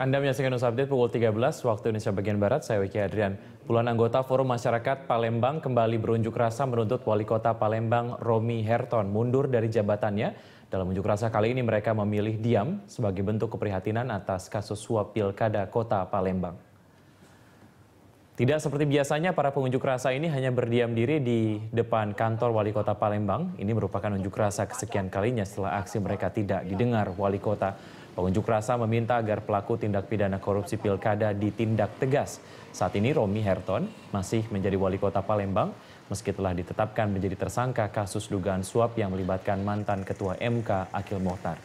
Anda menyaksikan News Update pukul 13 waktu Indonesia bagian Barat, saya Wiki Adrian. Puluhan anggota Forum Masyarakat Palembang kembali berunjuk rasa menuntut Wali Kota Palembang Romi Herton mundur dari jabatannya. Dalam unjuk rasa kali ini mereka memilih diam sebagai bentuk keprihatinan atas kasus suap pilkada kota Palembang. Tidak seperti biasanya, para pengunjuk rasa ini hanya berdiam diri di depan kantor Wali Kota Palembang. Ini merupakan unjuk rasa kesekian kalinya setelah aksi mereka tidak didengar Wali Kota. Pengunjuk rasa meminta agar pelaku tindak pidana korupsi pilkada ditindak tegas. Saat ini Romi Herton masih menjadi wali kota Palembang meski telah ditetapkan menjadi tersangka kasus dugaan suap yang melibatkan mantan ketua MK Akil Mohtar.